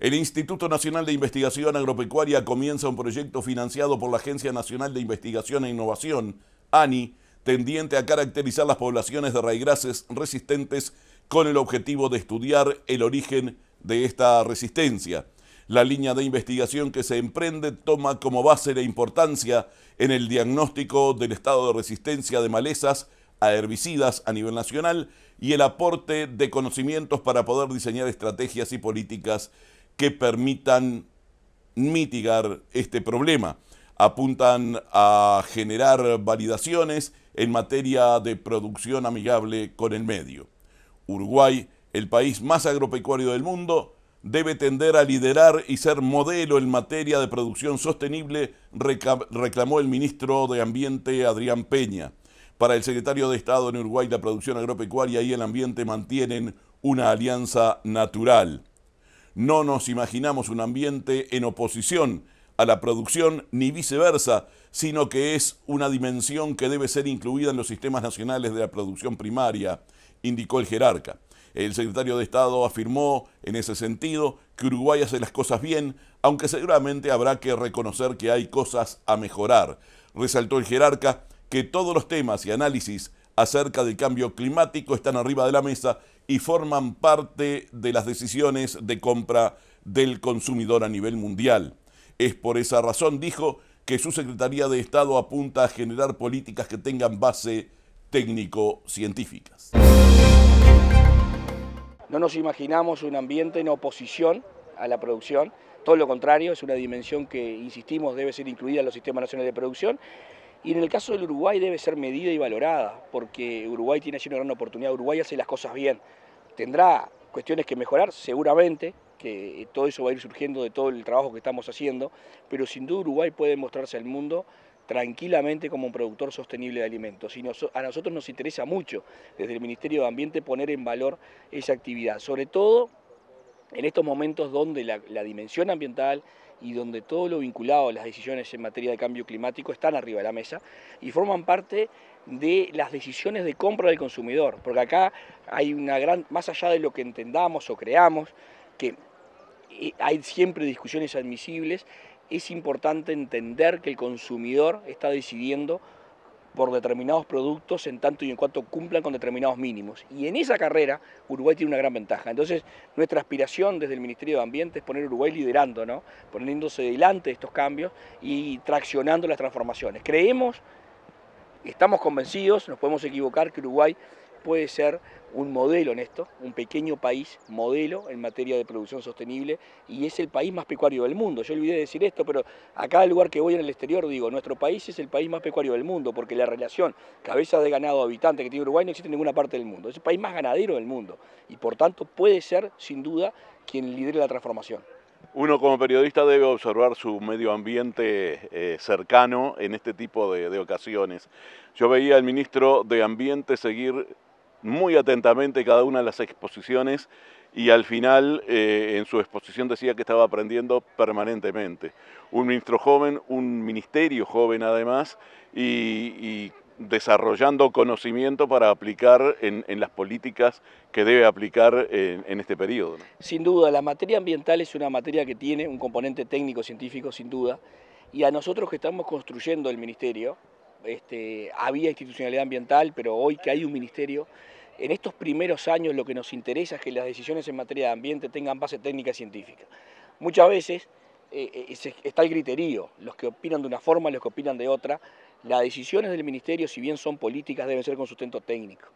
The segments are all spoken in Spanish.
El Instituto Nacional de Investigación Agropecuaria comienza un proyecto financiado por la Agencia Nacional de Investigación e Innovación, ANI, tendiente a caracterizar las poblaciones de raigrases resistentes con el objetivo de estudiar el origen de esta resistencia. La línea de investigación que se emprende toma como base la importancia en el diagnóstico del estado de resistencia de malezas a herbicidas a nivel nacional y el aporte de conocimientos para poder diseñar estrategias y políticas que permitan mitigar este problema. Apuntan a generar validaciones en materia de producción amigable con el medio. Uruguay, el país más agropecuario del mundo, debe tender a liderar y ser modelo en materia de producción sostenible, reclamó el ministro de Ambiente Adrián Peña. Para el secretario de Estado en Uruguay, la producción agropecuaria y el ambiente mantienen una alianza natural. No nos imaginamos un ambiente en oposición a la producción ni viceversa, sino que es una dimensión que debe ser incluida en los sistemas nacionales de la producción primaria, indicó el jerarca. El secretario de Estado afirmó en ese sentido que Uruguay hace las cosas bien, aunque seguramente habrá que reconocer que hay cosas a mejorar. Resaltó el jerarca que todos los temas y análisis acerca del cambio climático están arriba de la mesa y forman parte de las decisiones de compra del consumidor a nivel mundial. Es por esa razón, dijo, que su Secretaría de Estado apunta a generar políticas que tengan base técnico-científicas. No nos imaginamos un ambiente en oposición a la producción, todo lo contrario, es una dimensión que, insistimos, debe ser incluida en los sistemas nacionales de producción y en el caso del Uruguay debe ser medida y valorada, porque Uruguay tiene allí una gran oportunidad, Uruguay hace las cosas bien, tendrá cuestiones que mejorar seguramente, que todo eso va a ir surgiendo de todo el trabajo que estamos haciendo, pero sin duda Uruguay puede mostrarse al mundo tranquilamente como un productor sostenible de alimentos. Y a nosotros nos interesa mucho desde el Ministerio de Ambiente poner en valor esa actividad, sobre todo en estos momentos donde la, la dimensión ambiental y donde todo lo vinculado a las decisiones en materia de cambio climático están arriba de la mesa y forman parte de las decisiones de compra del consumidor, porque acá hay una gran, más allá de lo que entendamos o creamos, que eh, hay siempre discusiones admisibles, es importante entender que el consumidor está decidiendo por determinados productos en tanto y en cuanto cumplan con determinados mínimos. Y en esa carrera Uruguay tiene una gran ventaja. Entonces nuestra aspiración desde el Ministerio de Ambiente es poner a Uruguay liderando, ¿no? poniéndose delante de estos cambios y traccionando las transformaciones. Creemos, estamos convencidos, nos podemos equivocar, que Uruguay puede ser un modelo en esto, un pequeño país modelo en materia de producción sostenible y es el país más pecuario del mundo. Yo olvidé decir esto, pero a cada lugar que voy en el exterior digo, nuestro país es el país más pecuario del mundo porque la relación cabeza de ganado habitante que tiene Uruguay no existe en ninguna parte del mundo. Es el país más ganadero del mundo y por tanto puede ser sin duda quien lidere la transformación. Uno como periodista debe observar su medio ambiente eh, cercano en este tipo de ocasiones. Yo veía al ministro de Ambiente seguir muy atentamente cada una de las exposiciones y al final eh, en su exposición decía que estaba aprendiendo permanentemente. Un ministro joven, un ministerio joven además y, desarrollando conocimiento para aplicar en, las políticas que debe aplicar en, este periodo. Sin duda, la materia ambiental es una materia que tiene un componente técnico-científico, sin duda, y a nosotros que estamos construyendo el Ministerio, este, había institucionalidad ambiental, pero hoy que hay un ministerio, en estos primeros años lo que nos interesa es que las decisiones en materia de ambiente tengan base técnica y científica. Muchas veces eh, eh, está el criterio, los que opinan de una forma, los que opinan de otra. Las decisiones del ministerio, si bien son políticas, deben ser con sustento técnico.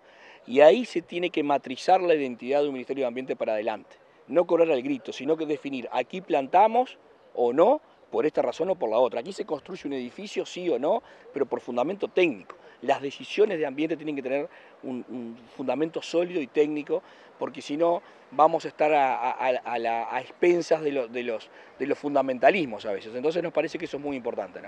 Y ahí se tiene que matrizar la identidad de un Ministerio de Ambiente para adelante. No correr al grito, sino que definir aquí plantamos o no por esta razón o por la otra. Aquí se construye un edificio, sí o no, pero por fundamento técnico. Las decisiones de ambiente tienen que tener un, fundamento sólido y técnico, porque si no vamos a estar a, expensas de, los, de los fundamentalismos a veces. Entonces nos parece que eso es muy importante.